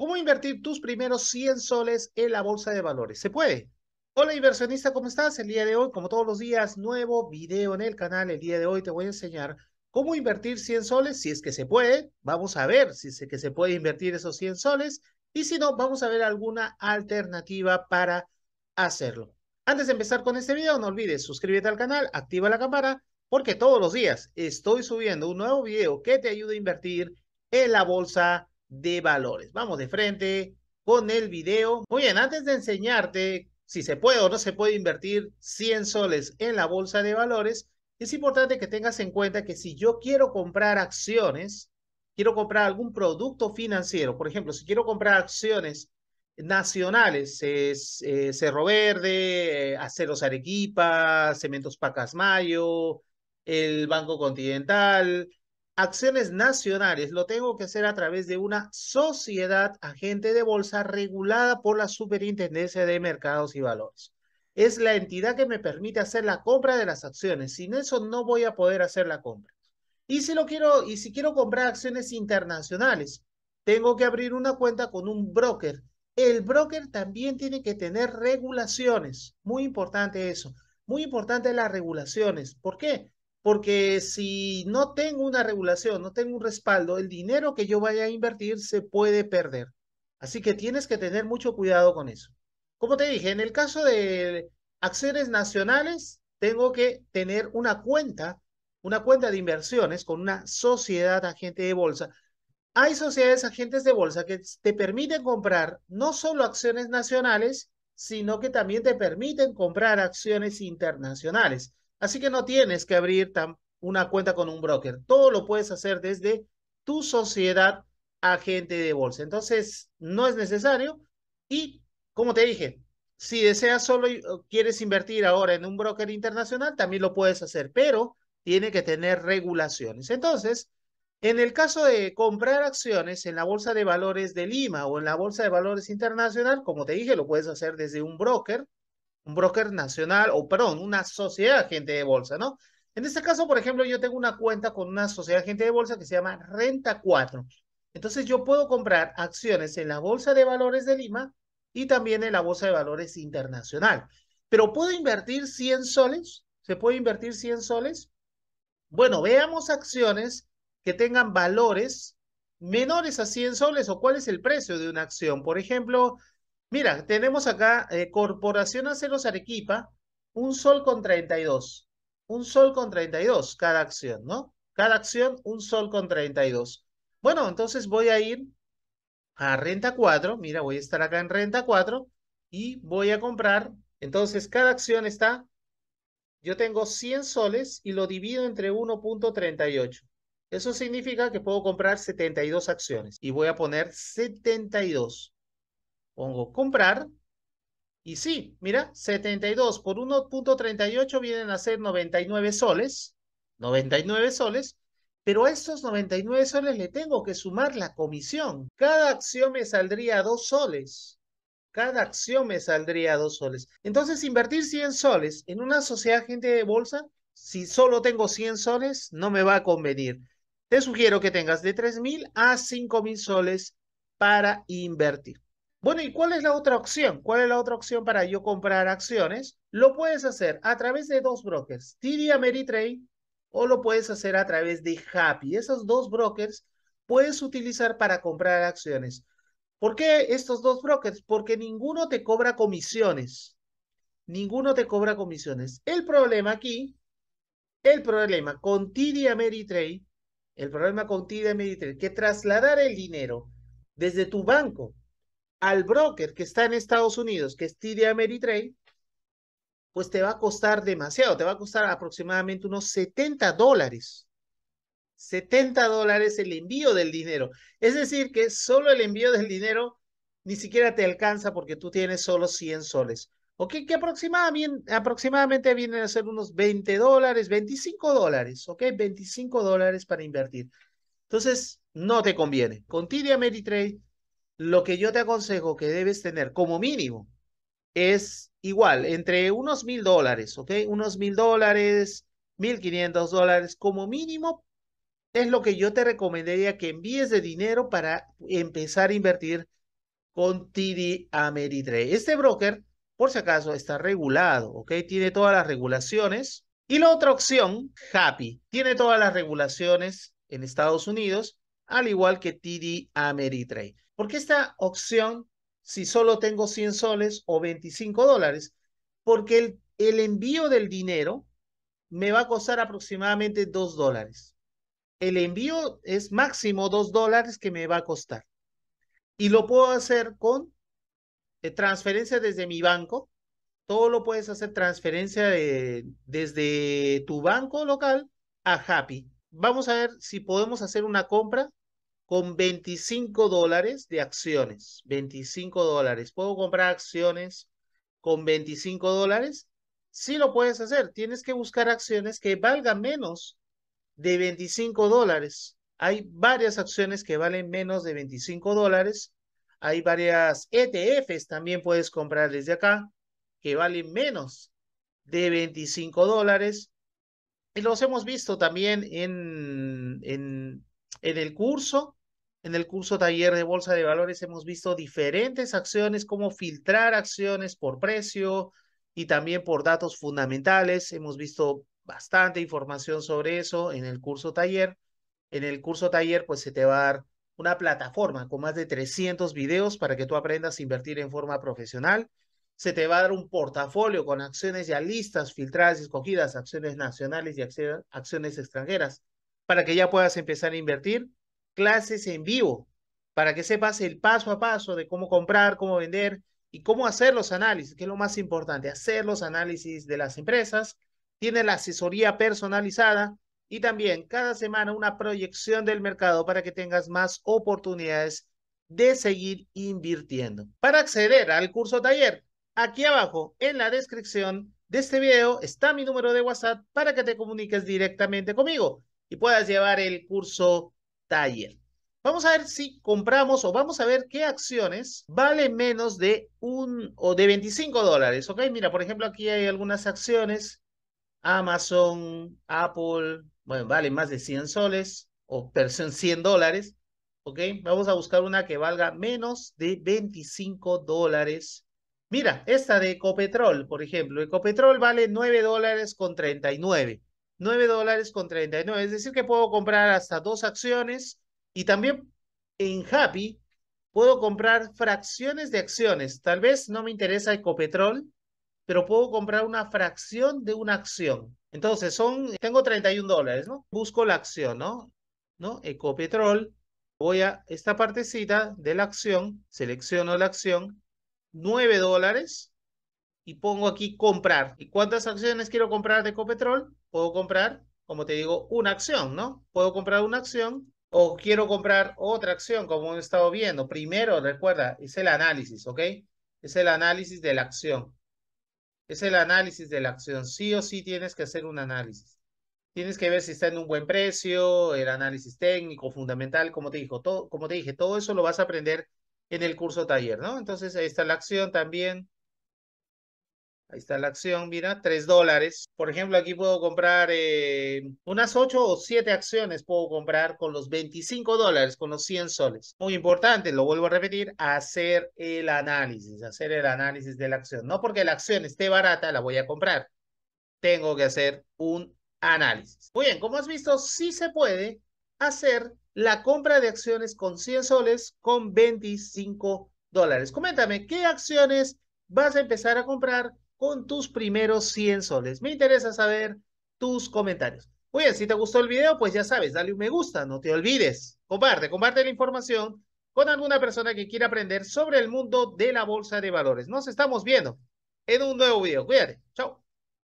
¿Cómo invertir tus primeros 100 soles en la bolsa de valores? ¿Se puede? Hola inversionista, ¿cómo estás? El día de hoy, como todos los días, nuevo video en el canal. El día de hoy te voy a enseñar cómo invertir 100 soles, si es que se puede. Vamos a ver si es que se puede invertir esos 100 soles y si no, vamos a ver alguna alternativa para hacerlo. Antes de empezar con este video, no olvides suscríbete al canal, activa la cámara, porque todos los días estoy subiendo un nuevo video que te ayuda a invertir en la bolsa de valores. Vamos de frente con el video. Muy bien, antes de enseñarte si se puede o no se puede invertir 100 soles en la bolsa de valores, es importante que tengas en cuenta que si yo quiero comprar acciones, quiero comprar algún producto financiero, por ejemplo, si quiero comprar acciones nacionales, es, eh, Cerro Verde, Aceros Arequipa, Cementos Pacasmayo, el Banco Continental, acciones nacionales lo tengo que hacer a través de una sociedad agente de bolsa regulada por la Superintendencia de Mercados y Valores. Es la entidad que me permite hacer la compra de las acciones. Sin eso no voy a poder hacer la compra. Y si lo quiero y si quiero comprar acciones internacionales, tengo que abrir una cuenta con un broker. El broker también tiene que tener regulaciones. Muy importante eso. Muy importante las regulaciones. ¿Por qué? porque si no tengo una regulación, no tengo un respaldo, el dinero que yo vaya a invertir se puede perder. Así que tienes que tener mucho cuidado con eso. Como te dije, en el caso de acciones nacionales, tengo que tener una cuenta, una cuenta de inversiones con una sociedad agente de bolsa. Hay sociedades agentes de bolsa que te permiten comprar no solo acciones nacionales, sino que también te permiten comprar acciones internacionales. Así que no tienes que abrir una cuenta con un broker. Todo lo puedes hacer desde tu sociedad agente de bolsa. Entonces, no es necesario. Y, como te dije, si deseas solo quieres invertir ahora en un broker internacional, también lo puedes hacer, pero tiene que tener regulaciones. Entonces, en el caso de comprar acciones en la Bolsa de Valores de Lima o en la Bolsa de Valores Internacional, como te dije, lo puedes hacer desde un broker un broker nacional, o perdón, una sociedad de agente de bolsa, ¿no? En este caso, por ejemplo, yo tengo una cuenta con una sociedad de agente de bolsa que se llama Renta 4. Entonces yo puedo comprar acciones en la Bolsa de Valores de Lima y también en la Bolsa de Valores Internacional. Pero ¿puedo invertir 100 soles? ¿Se puede invertir 100 soles? Bueno, veamos acciones que tengan valores menores a 100 soles o cuál es el precio de una acción. Por ejemplo, Mira, tenemos acá eh, Corporación Aceros Arequipa, un sol con 32. Un sol con 32 cada acción, ¿no? Cada acción, un sol con 32. Bueno, entonces voy a ir a renta 4. Mira, voy a estar acá en renta 4 y voy a comprar. Entonces, cada acción está, yo tengo 100 soles y lo divido entre 1.38. Eso significa que puedo comprar 72 acciones y voy a poner 72. Pongo comprar. Y sí, mira, 72 por 1.38 vienen a ser 99 soles. 99 soles. Pero a estos 99 soles le tengo que sumar la comisión. Cada acción me saldría 2 soles. Cada acción me saldría 2 soles. Entonces, invertir 100 soles en una sociedad gente de bolsa, si solo tengo 100 soles, no me va a convenir. Te sugiero que tengas de 3.000 a 5.000 soles para invertir. Bueno, ¿y cuál es la otra opción? ¿Cuál es la otra opción para yo comprar acciones? Lo puedes hacer a través de dos brokers, TD Ameritrade o lo puedes hacer a través de Happy. Esos dos brokers puedes utilizar para comprar acciones. ¿Por qué estos dos brokers? Porque ninguno te cobra comisiones. Ninguno te cobra comisiones. El problema aquí, el problema con TD Ameritrade, el problema con TD Ameritrade, que trasladar el dinero desde tu banco al broker que está en Estados Unidos, que es TD Ameritrade, pues te va a costar demasiado, te va a costar aproximadamente unos 70 dólares. 70 dólares el envío del dinero. Es decir, que solo el envío del dinero ni siquiera te alcanza porque tú tienes solo 100 soles. ¿Ok? Que aproximadamente, vienen a ser unos 20 dólares, 25 dólares, ¿ok? 25 dólares para invertir. Entonces, no te conviene. Con TD Ameritrade lo que yo te aconsejo que debes tener como mínimo es igual, entre unos mil dólares, ¿ok? Unos mil dólares, mil quinientos dólares, como mínimo es lo que yo te recomendaría que envíes de dinero para empezar a invertir con TD Ameritrade. Este broker, por si acaso, está regulado, ¿ok? Tiene todas las regulaciones. Y la otra opción, Happy, tiene todas las regulaciones en Estados Unidos, al igual que TD Ameritrade. ¿Por qué esta opción si solo tengo 100 soles o 25 dólares? Porque el, envío del dinero me va a costar aproximadamente 2 dólares. El envío es máximo 2 dólares que me va a costar. Y lo puedo hacer con eh, transferencia desde mi banco. Todo lo puedes hacer transferencia desde tu banco local a Happy. Vamos a ver si podemos hacer una compra con 25 dólares de acciones. 25 dólares. ¿Puedo comprar acciones con 25 dólares? Sí lo puedes hacer. Tienes que buscar acciones que valgan menos de 25 dólares. Hay varias acciones que valen menos de 25 dólares. Hay varias ETFs también puedes comprar desde acá que valen menos de 25 dólares. Y los hemos visto también en, en, en el curso en el curso taller de Bolsa de Valores hemos visto diferentes acciones, cómo filtrar acciones por precio y también por datos fundamentales. Hemos visto bastante información sobre eso en el curso taller. En el curso taller, pues se te va a dar una plataforma con más de 300 videos para que tú aprendas a invertir en forma profesional. Se te va a dar un portafolio con acciones ya listas, filtradas y escogidas, acciones nacionales y acciones extranjeras, para que ya puedas empezar a invertir clases en vivo para que sepas el paso a paso de cómo comprar, cómo vender y cómo hacer los análisis, que es lo más importante, hacer los análisis de las empresas. Tiene la asesoría personalizada y también cada semana una proyección del mercado para que tengas más oportunidades de seguir invirtiendo. Para acceder al curso taller, aquí abajo en la descripción de este video está mi número de WhatsApp para que te comuniques directamente conmigo y puedas llevar el curso Taller. Vamos a ver si compramos o vamos a ver qué acciones valen menos de un o de 25 dólares. Ok, mira, por ejemplo, aquí hay algunas acciones. Amazon, Apple, bueno, vale más de 100 soles o 100 dólares. Ok, vamos a buscar una que valga menos de 25 dólares. Mira, esta de Ecopetrol, por ejemplo. Ecopetrol vale nueve dólares con 39. 9 dólares con 39. Es decir, que puedo comprar hasta dos acciones y también en Happy puedo comprar fracciones de acciones. Tal vez no me interesa Ecopetrol, pero puedo comprar una fracción de una acción. Entonces, son, tengo 31 dólares, ¿no? Busco la acción, ¿no? ¿No? Ecopetrol, voy a esta partecita de la acción, selecciono la acción, 9 dólares, y pongo aquí comprar. ¿Y cuántas acciones quiero comprar de Copetrol Puedo comprar, como te digo, una acción, ¿no? Puedo comprar una acción o quiero comprar otra acción, como he estado viendo. Primero, recuerda, es el análisis, ¿ok? Es el análisis de la acción. Es el análisis de la acción. Sí o sí tienes que hacer un análisis. Tienes que ver si está en un buen precio, el análisis técnico, fundamental, como te, dijo, todo, como te dije, todo eso lo vas a aprender en el curso taller, ¿no? Entonces, ahí está la acción también. Ahí está la acción, mira, 3 dólares. Por ejemplo, aquí puedo comprar eh, unas 8 o 7 acciones, puedo comprar con los 25 dólares, con los 100 soles. Muy importante, lo vuelvo a repetir, hacer el análisis, hacer el análisis de la acción. No porque la acción esté barata, la voy a comprar. Tengo que hacer un análisis. Muy bien, como has visto, sí se puede hacer la compra de acciones con 100 soles con 25 dólares. Coméntame, ¿qué acciones vas a empezar a comprar con tus primeros 100 soles. Me interesa saber tus comentarios. Oye, si te gustó el video, pues ya sabes, dale un me gusta, no te olvides. Comparte, comparte la información con alguna persona que quiera aprender sobre el mundo de la bolsa de valores. Nos estamos viendo en un nuevo video. Cuídate. Chao.